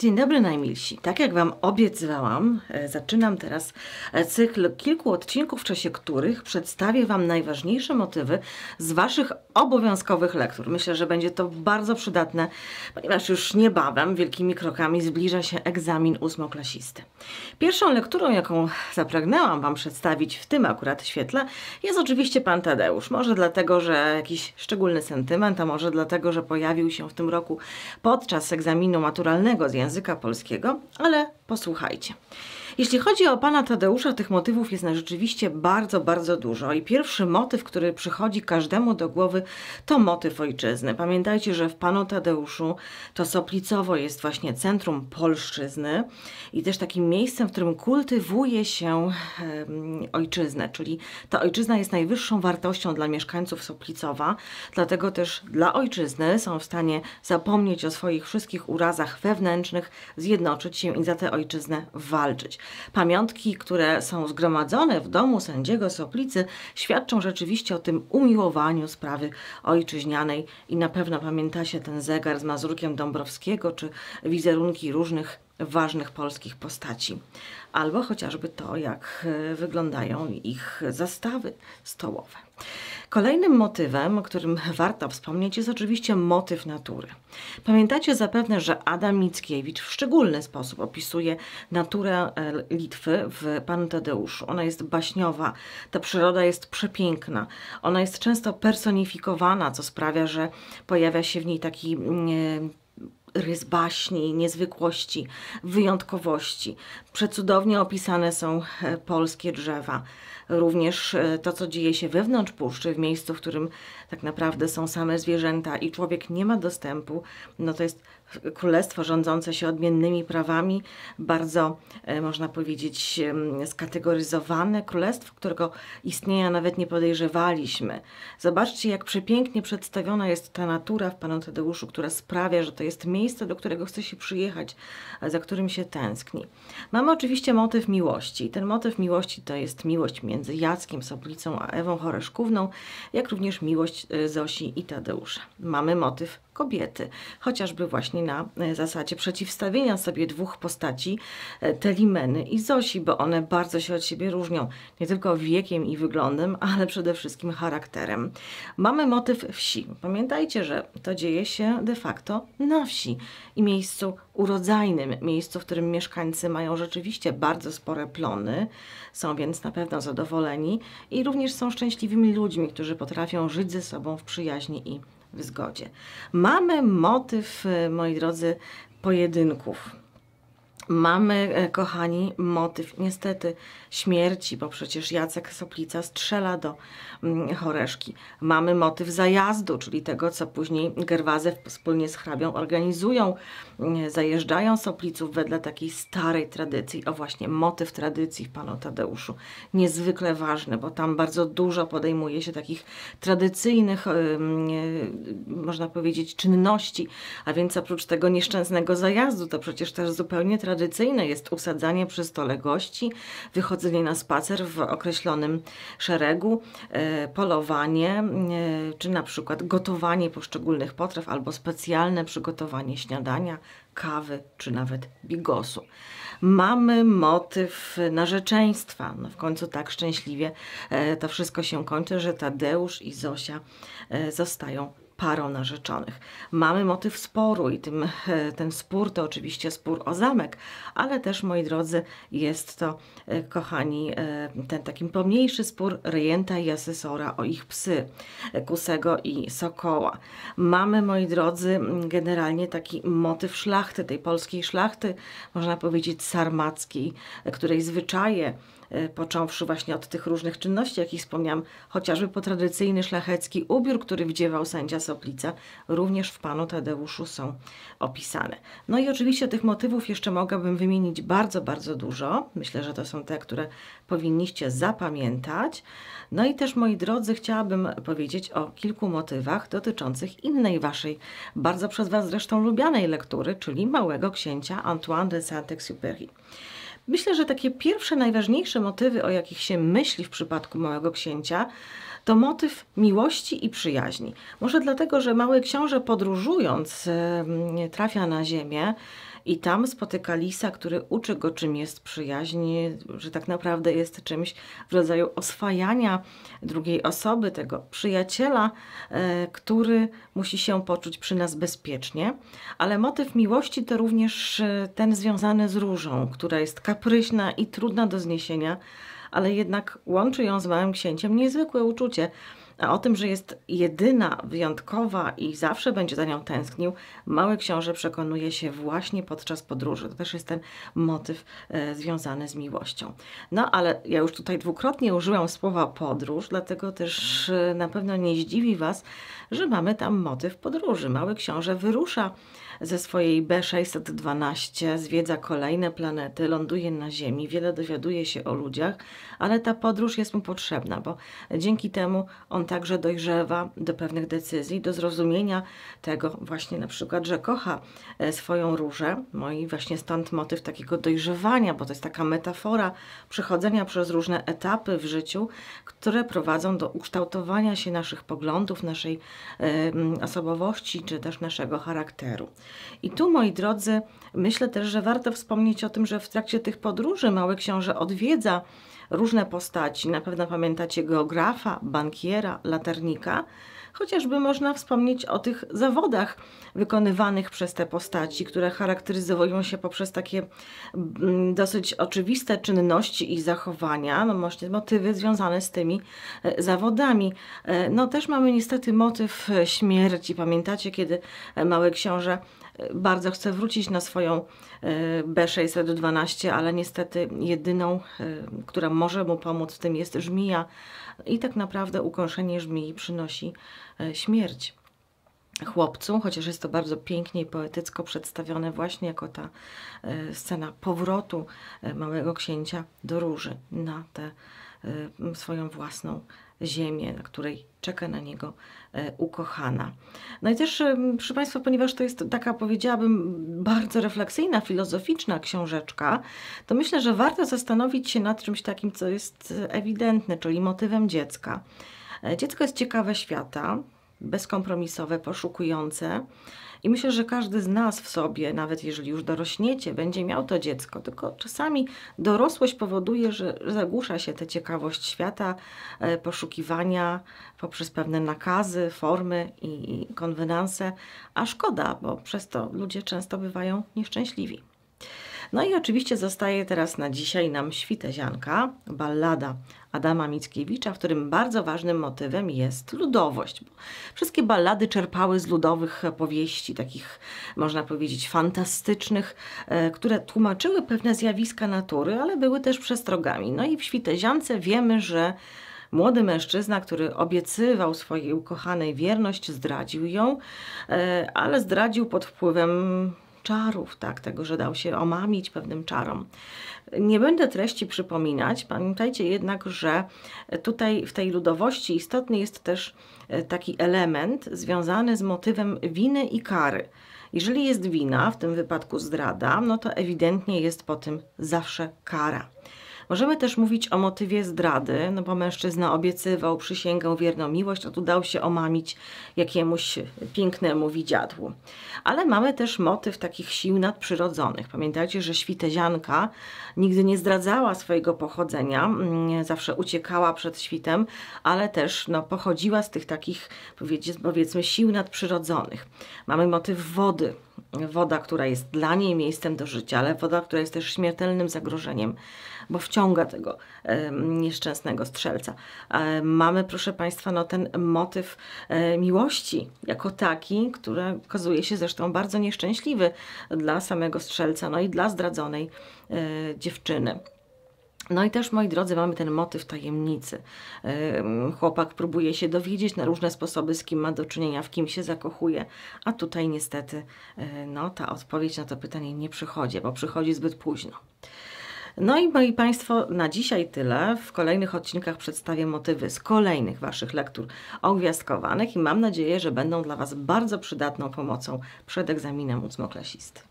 Dzień dobry najmilsi. Tak jak Wam obiecywałam, e, zaczynam teraz e, cykl kilku odcinków, w czasie których przedstawię Wam najważniejsze motywy z Waszych obowiązkowych lektur. Myślę, że będzie to bardzo przydatne, ponieważ już niebawem wielkimi krokami zbliża się egzamin ósmoklasisty. Pierwszą lekturą, jaką zapragnęłam Wam przedstawić w tym akurat świetle, jest oczywiście Pan Tadeusz. Może dlatego, że jakiś szczególny sentyment, a może dlatego, że pojawił się w tym roku podczas egzaminu maturalnego z języka języka polskiego, ale posłuchajcie. Jeśli chodzi o pana Tadeusza, tych motywów jest na rzeczywiście bardzo, bardzo dużo. I pierwszy motyw, który przychodzi każdemu do głowy, to motyw ojczyzny. Pamiętajcie, że w panu Tadeuszu to Soplicowo jest właśnie centrum polszczyzny i też takim miejscem, w którym kultywuje się um, ojczyznę, czyli ta ojczyzna jest najwyższą wartością dla mieszkańców Soplicowa, dlatego też dla ojczyzny są w stanie zapomnieć o swoich wszystkich urazach wewnętrznych, zjednoczyć się i za tę ojczyznę walczyć. Pamiątki, które są zgromadzone w domu sędziego Soplicy, świadczą rzeczywiście o tym umiłowaniu sprawy ojczyźnianej i na pewno pamięta się ten zegar z mazurkiem Dąbrowskiego czy wizerunki różnych ważnych polskich postaci, albo chociażby to, jak e, wyglądają ich zastawy stołowe. Kolejnym motywem, o którym warto wspomnieć, jest oczywiście motyw natury. Pamiętacie zapewne, że Adam Mickiewicz w szczególny sposób opisuje naturę e, Litwy w Pan Tadeuszu. Ona jest baśniowa, ta przyroda jest przepiękna, ona jest często personifikowana, co sprawia, że pojawia się w niej taki mm, e, rys baśni, niezwykłości, wyjątkowości. Przecudownie opisane są e, polskie drzewa. Również e, to, co dzieje się wewnątrz puszczy, w miejscu, w którym tak naprawdę są same zwierzęta i człowiek nie ma dostępu, no to jest królestwo rządzące się odmiennymi prawami, bardzo e, można powiedzieć skategoryzowane, królestwo, którego istnienia nawet nie podejrzewaliśmy. Zobaczcie, jak przepięknie przedstawiona jest ta natura w Panu Tadeuszu, która sprawia, że to jest miejsce, do którego chce się przyjechać, za którym się tęskni. Mamy oczywiście motyw miłości. Ten motyw miłości to jest miłość między Jackiem Soplicą a Ewą Choreszkówną, jak również miłość e, Zosi i Tadeusza. Mamy motyw kobiety. Chociażby właśnie na e, zasadzie przeciwstawienia sobie dwóch postaci, e, Telimeny i Zosi, bo one bardzo się od siebie różnią, nie tylko wiekiem i wyglądem, ale przede wszystkim charakterem. Mamy motyw wsi. Pamiętajcie, że to dzieje się de facto na wsi i miejscu urodzajnym, miejscu, w którym mieszkańcy mają rzeczywiście bardzo spore plony, są więc na pewno zadowoleni i również są szczęśliwymi ludźmi, którzy potrafią żyć ze sobą w przyjaźni i w zgodzie. Mamy motyw, e, moi drodzy, pojedynków. Mamy, e, kochani, motyw niestety śmierci, bo przecież Jacek Soplica strzela do mm, Choreszki. Mamy motyw zajazdu, czyli tego, co później Gerwaze wspólnie z hrabią organizują, mm, zajeżdżają Sopliców wedle takiej starej tradycji. O właśnie, motyw tradycji w Panu Tadeuszu. Niezwykle ważny, bo tam bardzo dużo podejmuje się takich tradycyjnych, e, mm, e, można powiedzieć, czynności, a więc oprócz tego nieszczęsnego zajazdu, to przecież też zupełnie tradycyjne tradycyjne jest usadzanie przy stole gości, wychodzenie na spacer w określonym szeregu, e, polowanie, e, czy na przykład gotowanie poszczególnych potraw albo specjalne przygotowanie śniadania, kawy czy nawet bigosu. Mamy motyw narzeczeństwa. No w końcu tak szczęśliwie e, to wszystko się kończy, że Tadeusz i Zosia zostają parą narzeczonych. Mamy motyw sporu i tym, e, ten spór to oczywiście spór o zamek, ale też, moi drodzy, jest to, e, kochani, e, ten taki pomniejszy spór rejenta i asesora o ich psy, kusego i sokoła. Mamy, moi drodzy, generalnie taki motyw szlachty, tej polskiej szlachty, można powiedzieć sarmackiej, której zwyczaje E, począwszy właśnie od tych różnych czynności, jakich wspomniałam, chociażby po tradycyjny szlachecki ubiór, który wdziewał sędzia Soplica, również w panu Tadeuszu są opisane. No i oczywiście tych motywów jeszcze mogłabym wymienić bardzo, bardzo dużo. Myślę, że to są te, które powinniście zapamiętać. No i też, moi drodzy, chciałabym powiedzieć o kilku motywach dotyczących innej Waszej, bardzo przez Was zresztą lubianej lektury, czyli Małego Księcia Antoine de Saint-Exupéry. Myślę, że takie pierwsze, najważniejsze motywy, o jakich się myśli w przypadku Małego Księcia, to motyw miłości i przyjaźni. Może dlatego, że Mały Książę podróżując trafia na ziemię, i tam spotyka lisa, który uczy go, czym jest przyjaźń, że tak naprawdę jest czymś w rodzaju oswajania drugiej osoby, tego przyjaciela, e, który musi się poczuć przy nas bezpiecznie. Ale motyw miłości to również e, ten związany z różą, która jest kapryśna i trudna do zniesienia, ale jednak łączy ją z małym księciem niezwykłe uczucie – a o tym, że jest jedyna, wyjątkowa i zawsze będzie za nią tęsknił, mały książę przekonuje się właśnie podczas podróży. To też jest ten motyw e, związany z miłością. No ale ja już tutaj dwukrotnie użyłam słowa podróż, dlatego też e, na pewno nie zdziwi Was, że mamy tam motyw podróży. Mały książę wyrusza ze swojej B612, zwiedza kolejne planety, ląduje na Ziemi, wiele dowiaduje się o ludziach, ale ta podróż jest mu potrzebna, bo dzięki temu on także dojrzewa do pewnych decyzji, do zrozumienia tego właśnie na przykład, że kocha e, swoją różę, no i właśnie stąd motyw takiego dojrzewania, bo to jest taka metafora przechodzenia przez różne etapy w życiu, które prowadzą do ukształtowania się naszych poglądów, naszej y, osobowości czy też naszego charakteru. I tu, moi drodzy, myślę też, że warto wspomnieć o tym, że w trakcie tych podróży Mały Książę odwiedza różne postaci. Na pewno pamiętacie geografa, bankiera, latarnika, Chociażby można wspomnieć o tych zawodach wykonywanych przez te postaci, które charakteryzują się poprzez takie mm, dosyć oczywiste czynności i zachowania, no właśnie motywy związane z tymi e, zawodami. E, no też mamy niestety motyw e, śmierci. Pamiętacie, kiedy mały książę bardzo chce wrócić na swoją B612, ale niestety jedyną, która może mu pomóc w tym jest żmija i tak naprawdę ukąszenie żmii przynosi E, śmierć chłopcu, chociaż jest to bardzo pięknie i poetycko przedstawione właśnie jako ta e, scena powrotu e, małego księcia do róży na tę swoją własną ziemię, na której czeka na niego ukochana. No i też, proszę Państwa, ponieważ to jest taka, powiedziałabym, bardzo refleksyjna, filozoficzna książeczka, to myślę, że warto zastanowić się nad czymś takim, co jest ewidentne, czyli motywem dziecka. E, dziecko jest ciekawe świata, bezkompromisowe, poszukujące. I myślę, że każdy z nas w sobie, nawet jeżeli już dorośniecie, będzie miał to dziecko, tylko czasami dorosłość powoduje, że zagłusza się tę ciekawość świata, e, poszukiwania poprzez pewne nakazy, formy i konwenanse, a szkoda, bo przez to ludzie często bywają nieszczęśliwi. No i oczywiście zostaje teraz na dzisiaj nam Świtezianka, ballada Adama Mickiewicza, w którym bardzo ważnym motywem jest ludowość. Wszystkie ballady czerpały z ludowych powieści, takich można powiedzieć fantastycznych, e, które tłumaczyły pewne zjawiska natury, ale były też przestrogami. No i w Świteziance wiemy, że Młody mężczyzna, który obiecywał swojej ukochanej wierność, zdradził ją, e, ale zdradził pod wpływem czarów, tak, tego, że dał się omamić pewnym czarom. Nie będę treści przypominać, pamiętajcie jednak, że tutaj w tej ludowości istotny jest też e, taki element związany z motywem winy i kary. Jeżeli jest wina, w tym wypadku zdrada, no to ewidentnie jest po tym zawsze kara. Możemy też mówić o motywie zdrady, no bo mężczyzna obiecywał przysięgę wierną miłość, a tu dał się omamić jakiemuś pięknemu widziadłu. Ale mamy też motyw takich sił nadprzyrodzonych. Pamiętajcie, że świtezianka nigdy nie zdradzała swojego pochodzenia, mm, zawsze uciekała przed świtem, ale też no, pochodziła z tych takich, powiedzmy, sił nadprzyrodzonych. Mamy motyw wody, no. woda, która jest dla niej miejscem do życia, ale woda, która jest też śmiertelnym zagrożeniem, bo wciąga tego e, nieszczęsnego strzelca. E, mamy, proszę Państwa, no, ten motyw e, miłości jako taki, który okazuje się zresztą bardzo nieszczęśliwy dla samego strzelca, no i dla zdradzonej e, dziewczyny. No i też, moi drodzy, mamy ten motyw tajemnicy. Chłopak próbuje się dowiedzieć na różne sposoby, z kim ma do czynienia, w kim się zakochuje, a tutaj niestety y, no, ta odpowiedź na to pytanie nie przychodzi, bo przychodzi zbyt późno. No i moi Państwo, na dzisiaj tyle. W kolejnych odcinkach przedstawię motywy z kolejnych Waszych lektur ogwiazdkowanych i mam nadzieję, że będą dla Was bardzo przydatną pomocą przed egzaminem ósmoklasisty.